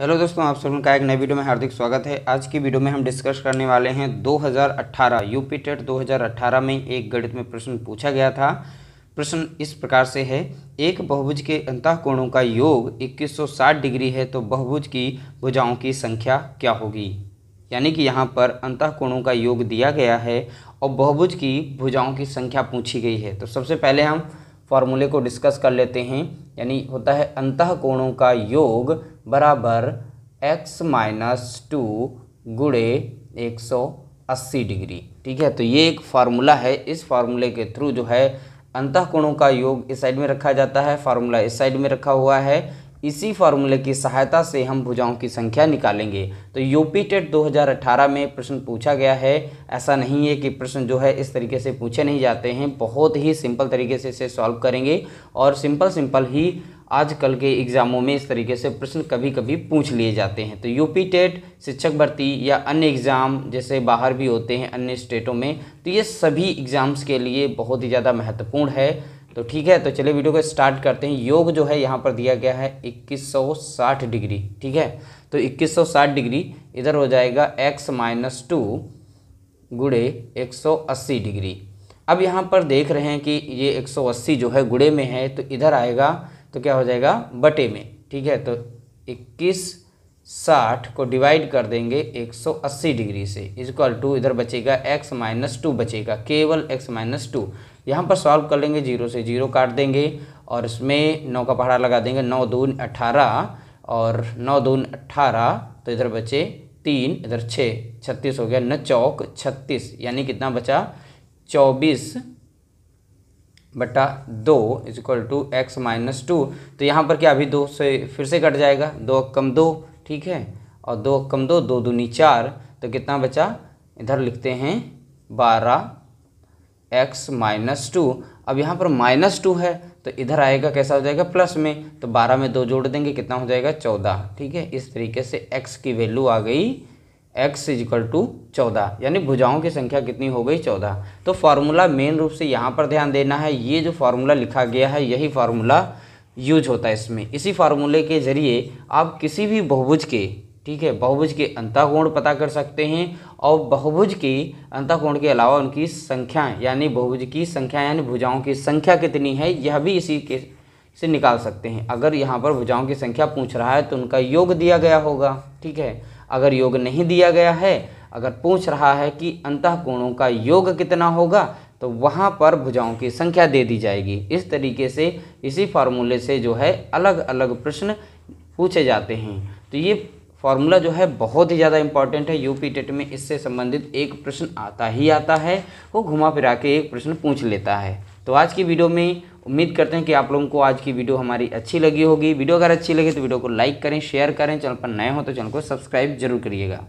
hello दोस्तों आप सब का एक नई वीडियो में हार्दिक स्वागत है आज की वीडियो में हम डिस्कस करने वाले हैं 2018 यूपी टेट 2018 में एक गणित में प्रश्न पूछा गया था प्रश्न इस प्रकार से है एक बहुभुज के अंतः कोणों का योग 2160 डिग्री है तो बहुभुज की भुजाओं की संख्या क्या होगी यानी कि यहाँ पर अंतः कोणों का योग दिया गया है और बहुभुज की भुजाओं की संख्या पूछी गई है तो सबसे पहले हम फॉर्मूले को डिस्कस कर लेते हैं यानी होता है अंतः कोणों का योग बराबर एक्स माइनस टू गुड़े एक सौ अस्सी डिग्री ठीक है तो ये एक फार्मूला है इस फार्मूले के थ्रू जो है अंतः कोणों का योग इस साइड में रखा जाता है फार्मूला इस साइड में रखा हुआ है इसी फार्मूले की सहायता से हम भुजाओं की संख्या निकालेंगे तो यूपी टेट दो में प्रश्न पूछा गया है ऐसा नहीं है कि प्रश्न जो है इस तरीके से पूछे नहीं जाते हैं बहुत ही सिंपल तरीके से इसे सॉल्व करेंगे और सिंपल सिंपल ही आजकल के एग्ज़ामों में इस तरीके से प्रश्न कभी कभी पूछ लिए जाते हैं तो यूपी टेट शिक्षक भर्ती या अन्य एग्ज़ाम जैसे बाहर भी होते हैं अन्य स्टेटों में तो ये सभी एग्ज़ाम्स के लिए बहुत ही ज़्यादा महत्वपूर्ण है तो ठीक है तो चलिए वीडियो को स्टार्ट करते हैं योग जो है यहाँ पर दिया गया है 2160 डिग्री ठीक है तो 2160 डिग्री इधर हो जाएगा x माइनस टू गुड़े एक डिग्री अब यहाँ पर देख रहे हैं कि ये 180 जो है गुड़े में है तो इधर आएगा तो क्या हो जाएगा बटे में ठीक है तो इक्कीस साठ को डिवाइड कर देंगे 180 डिग्री से इक्वल टू इधर बचेगा x माइनस टू बचेगा केवल x माइनस टू यहाँ पर सॉल्व कर लेंगे जीरो से जीरो काट देंगे और इसमें नौ का पहाड़ा लगा देंगे नौ दून अट्ठारह और नौ दून अट्ठारह तो इधर बचे तीन इधर छः छत्तीस हो गया न चौक छत्तीस यानी कितना बचा चौबीस बटा दो is equal to x minus two तो यहाँ पर क्या अभी दो से फिर से कट जाएगा दो कम दो ठीक है और दो कम दो दो दूनी चार तो कितना बचा इधर लिखते हैं बारह एक्स माइनस टू अब यहाँ पर माइनस टू है तो इधर आएगा कैसा हो जाएगा प्लस में तो बारह में दो जोड़ देंगे कितना हो जाएगा चौदह ठीक है इस तरीके से एक्स की वैल्यू आ गई एक्स इजिकल टू चौदह यानी भुजाओं की संख्या कितनी हो गई चौदह तो फार्मूला मेन रूप से यहाँ पर ध्यान देना है ये जो फार्मूला लिखा गया है यही फार्मूला यूज होता है इसमें इसी फार्मूले के जरिए आप किसी भी बहुभुज के ठीक है बहुभुज के अंताकोण पता कर सकते हैं और बहुभुज के अंताकोण के अलावा उनकी संख्या यानी बहुभुज की संख्या यानी भुजाओं की संख्या कितनी है यह भी इसी के से निकाल सकते हैं अगर यहाँ पर भुजाओं की संख्या पूछ रहा है तो उनका योग दिया गया होगा ठीक है अगर योग नहीं दिया गया है अगर पूछ रहा है कि अंत कोणों का योग कितना होगा तो वहाँ पर भुजाओं की संख्या दे दी जाएगी इस तरीके से इसी फार्मूले से जो है अलग अलग प्रश्न पूछे जाते हैं तो ये फार्मूला जो है बहुत ही ज़्यादा इंपॉर्टेंट है यूपी टेट में इससे संबंधित एक प्रश्न आता ही आता है वो घुमा फिरा के एक प्रश्न पूछ लेता है तो आज की वीडियो में उम्मीद करते हैं कि आप लोगों को आज की वीडियो हमारी अच्छी लगी होगी वीडियो अगर अच्छी लगी तो वीडियो को लाइक करें शेयर करें चैनल पर नए हो तो चैनल को सब्सक्राइब जरूर करिएगा